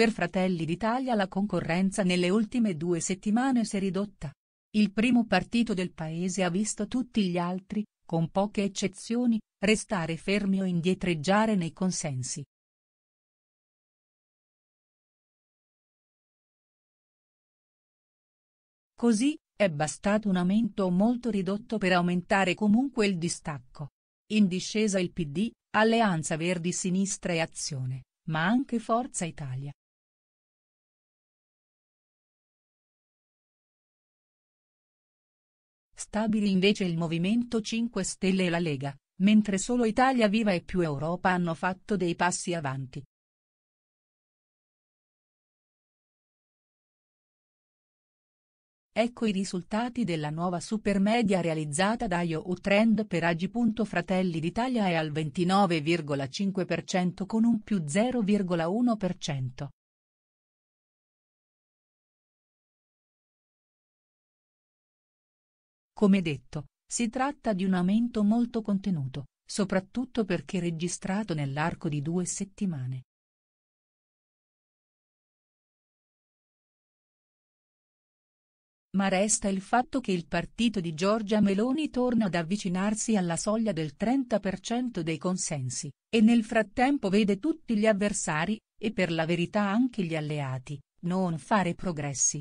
Per Fratelli d'Italia la concorrenza nelle ultime due settimane si è ridotta. Il primo partito del paese ha visto tutti gli altri, con poche eccezioni, restare fermi o indietreggiare nei consensi. Così, è bastato un aumento molto ridotto per aumentare comunque il distacco. In discesa il PD, Alleanza Verdi Sinistra e Azione, ma anche Forza Italia, Stabili invece il Movimento 5 Stelle e la Lega, mentre solo Italia Viva e più Europa hanno fatto dei passi avanti. Ecco i risultati della nuova supermedia realizzata da IOU Trend per Agi. Fratelli d'Italia è al 29,5% con un più 0,1%, Come detto, si tratta di un aumento molto contenuto, soprattutto perché registrato nell'arco di due settimane. Ma resta il fatto che il partito di Giorgia Meloni torna ad avvicinarsi alla soglia del 30% dei consensi, e nel frattempo vede tutti gli avversari, e per la verità anche gli alleati, non fare progressi,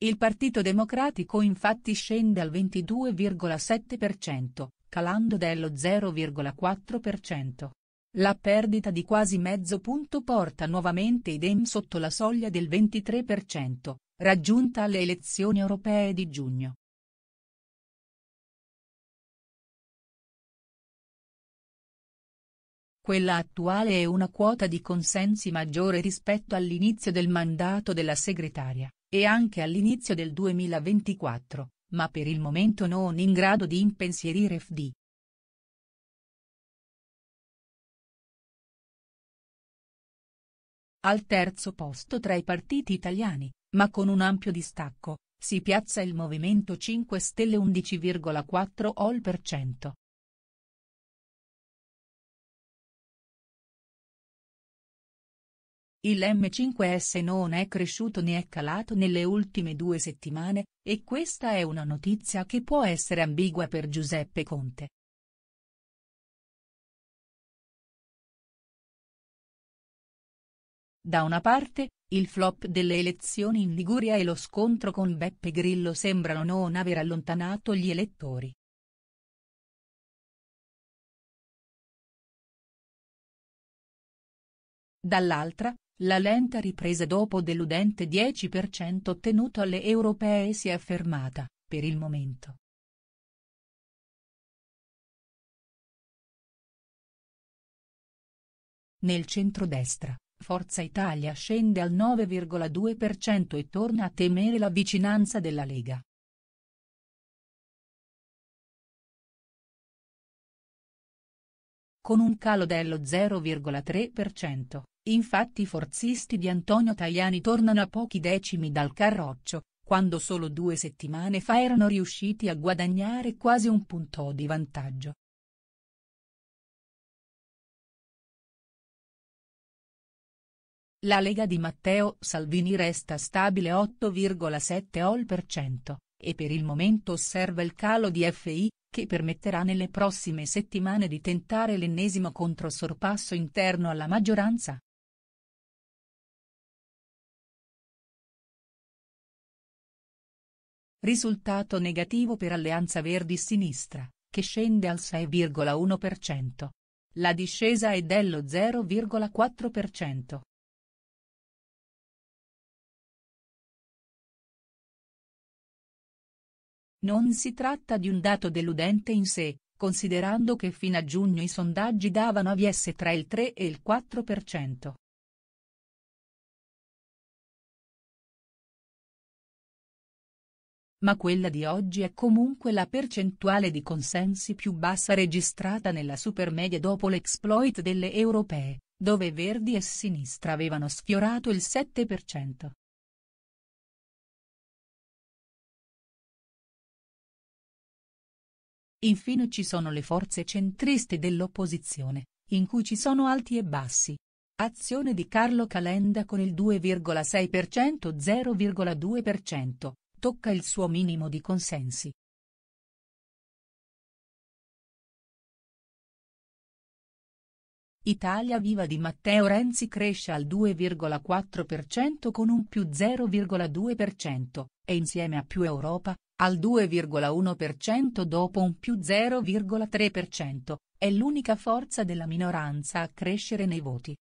Il Partito Democratico infatti scende al 22,7%, calando dello 0,4%. La perdita di quasi mezzo punto porta nuovamente i Dem sotto la soglia del 23%, raggiunta alle elezioni europee di giugno. Quella attuale è una quota di consensi maggiore rispetto all'inizio del mandato della segretaria. E anche all'inizio del 2024, ma per il momento non in grado di impensierire FD. Al terzo posto tra i partiti italiani, ma con un ampio distacco, si piazza il Movimento 5 Stelle 11,4 all%. per cento. Il M5S non è cresciuto né è calato nelle ultime due settimane, e questa è una notizia che può essere ambigua per Giuseppe Conte. Da una parte, il flop delle elezioni in Liguria e lo scontro con Beppe Grillo sembrano non aver allontanato gli elettori. Dall'altra, la lenta ripresa dopo deludente 10% ottenuto alle europee si è fermata, per il momento. Nel centrodestra, Forza Italia scende al 9,2% e torna a temere la vicinanza della Lega. Con un calo dello 0,3%, Infatti i forzisti di Antonio Tajani tornano a pochi decimi dal Carroccio, quando solo due settimane fa erano riusciti a guadagnare quasi un punto di vantaggio. La Lega di Matteo Salvini resta stabile 8,7 all per cento, e per il momento osserva il calo di FI, che permetterà nelle prossime settimane di tentare l'ennesimo controsorpasso interno alla maggioranza. Risultato negativo per Alleanza Verdi-Sinistra, che scende al 6,1%. La discesa è dello 0,4%. Non si tratta di un dato deludente in sé, considerando che fino a giugno i sondaggi davano a Viesse tra il 3 e il 4%. ma quella di oggi è comunque la percentuale di consensi più bassa registrata nella supermedia dopo l'exploit delle europee, dove Verdi e Sinistra avevano sfiorato il 7%. Infine ci sono le forze centriste dell'opposizione, in cui ci sono alti e bassi. Azione di Carlo Calenda con il 2,6% 0,2%, tocca il suo minimo di consensi. Italia Viva di Matteo Renzi cresce al 2,4% con un più 0,2%, e insieme a più Europa, al 2,1% dopo un più 0,3%, è l'unica forza della minoranza a crescere nei voti.